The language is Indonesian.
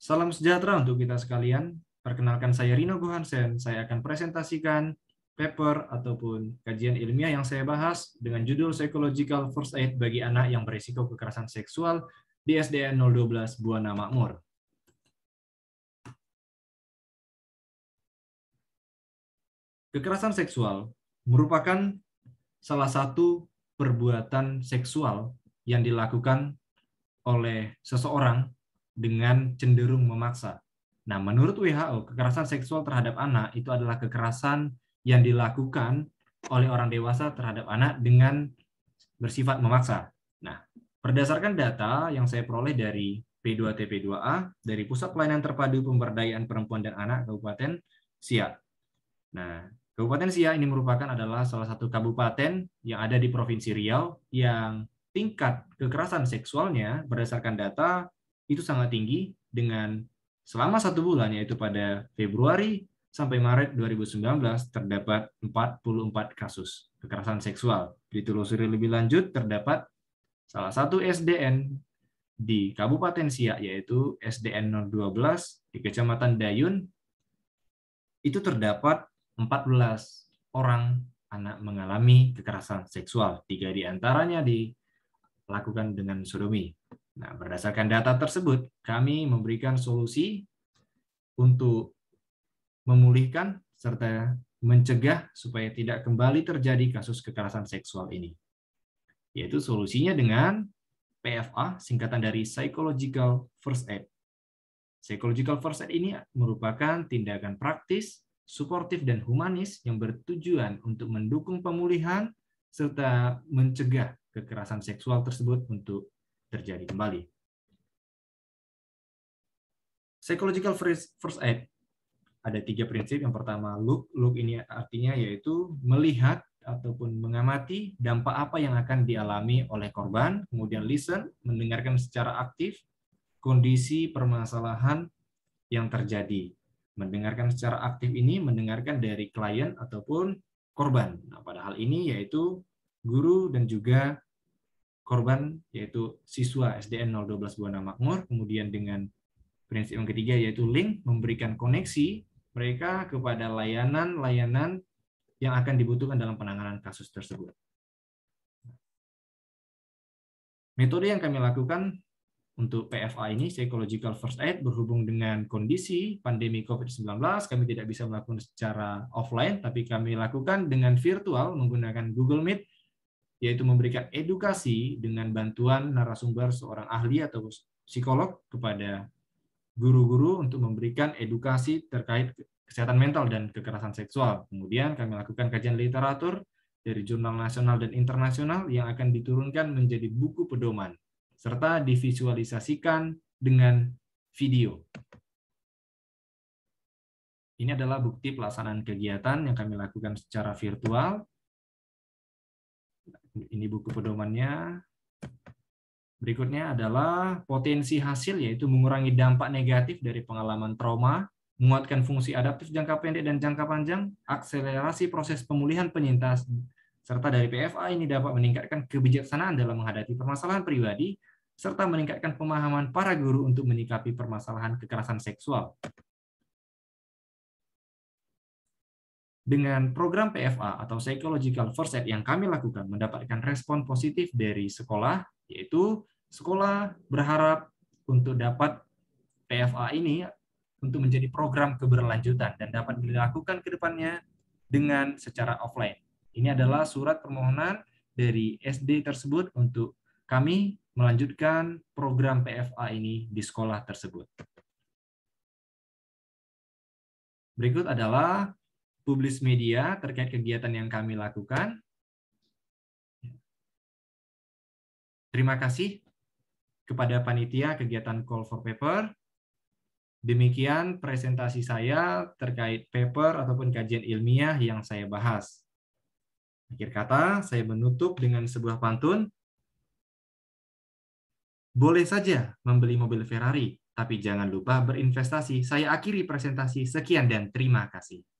Salam sejahtera untuk kita sekalian. Perkenalkan saya Rino Gohansen. Saya akan presentasikan paper ataupun kajian ilmiah yang saya bahas dengan judul Psychological First Aid bagi anak yang berisiko kekerasan seksual di SDN 012 Buana Makmur. Kekerasan seksual merupakan salah satu perbuatan seksual yang dilakukan oleh seseorang dengan cenderung memaksa. Nah, menurut WHO, kekerasan seksual terhadap anak itu adalah kekerasan yang dilakukan oleh orang dewasa terhadap anak dengan bersifat memaksa. Nah, berdasarkan data yang saya peroleh dari P2TP2A dari Pusat Pelayanan Terpadu Pemberdayaan Perempuan dan Anak Kabupaten Siak. Nah, Kabupaten Siak ini merupakan adalah salah satu kabupaten yang ada di Provinsi Riau yang tingkat kekerasan seksualnya berdasarkan data itu sangat tinggi dengan selama satu bulan yaitu pada Februari sampai Maret 2019 terdapat 44 kasus kekerasan seksual. Ditelusuri lebih lanjut terdapat salah satu SDN di Kabupaten Siak yaitu SDN 012 di Kecamatan Dayun itu terdapat 14 orang anak mengalami kekerasan seksual. Tiga di antaranya dilakukan dengan sodomi. Nah, berdasarkan data tersebut, kami memberikan solusi untuk memulihkan serta mencegah supaya tidak kembali terjadi kasus kekerasan seksual ini. Yaitu solusinya dengan PFA, singkatan dari Psychological First Aid. Psychological First Aid ini merupakan tindakan praktis, suportif, dan humanis yang bertujuan untuk mendukung pemulihan serta mencegah kekerasan seksual tersebut untuk terjadi kembali. Psychological first aid ada tiga prinsip. Yang pertama look, look ini artinya yaitu melihat ataupun mengamati dampak apa yang akan dialami oleh korban, kemudian listen, mendengarkan secara aktif kondisi permasalahan yang terjadi. Mendengarkan secara aktif ini mendengarkan dari klien ataupun korban. Nah, pada hal ini yaitu guru dan juga korban yaitu siswa SDN 012 Buana Makmur, kemudian dengan prinsip yang ketiga yaitu link memberikan koneksi mereka kepada layanan-layanan yang akan dibutuhkan dalam penanganan kasus tersebut. Metode yang kami lakukan untuk PFA ini, Psychological First Aid, berhubung dengan kondisi pandemi COVID-19, kami tidak bisa melakukan secara offline, tapi kami lakukan dengan virtual menggunakan Google Meet yaitu memberikan edukasi dengan bantuan narasumber seorang ahli atau psikolog kepada guru-guru untuk memberikan edukasi terkait kesehatan mental dan kekerasan seksual. Kemudian kami lakukan kajian literatur dari jurnal nasional dan internasional yang akan diturunkan menjadi buku pedoman serta divisualisasikan dengan video. Ini adalah bukti pelaksanaan kegiatan yang kami lakukan secara virtual ini buku pedomannya. Berikutnya adalah potensi hasil, yaitu mengurangi dampak negatif dari pengalaman trauma, menguatkan fungsi adaptif jangka pendek dan jangka panjang, akselerasi proses pemulihan penyintas, serta dari PFA ini dapat meningkatkan kebijaksanaan dalam menghadapi permasalahan pribadi, serta meningkatkan pemahaman para guru untuk menyikapi permasalahan kekerasan seksual. dengan program PFA atau Psychological First Aid yang kami lakukan mendapatkan respon positif dari sekolah, yaitu sekolah berharap untuk dapat PFA ini untuk menjadi program keberlanjutan dan dapat dilakukan ke depannya dengan secara offline. Ini adalah surat permohonan dari SD tersebut untuk kami melanjutkan program PFA ini di sekolah tersebut. Berikut adalah publis media terkait kegiatan yang kami lakukan. Terima kasih kepada panitia kegiatan Call for Paper. Demikian presentasi saya terkait paper ataupun kajian ilmiah yang saya bahas. Akhir kata, saya menutup dengan sebuah pantun. Boleh saja membeli mobil Ferrari, tapi jangan lupa berinvestasi. Saya akhiri presentasi. Sekian dan terima kasih.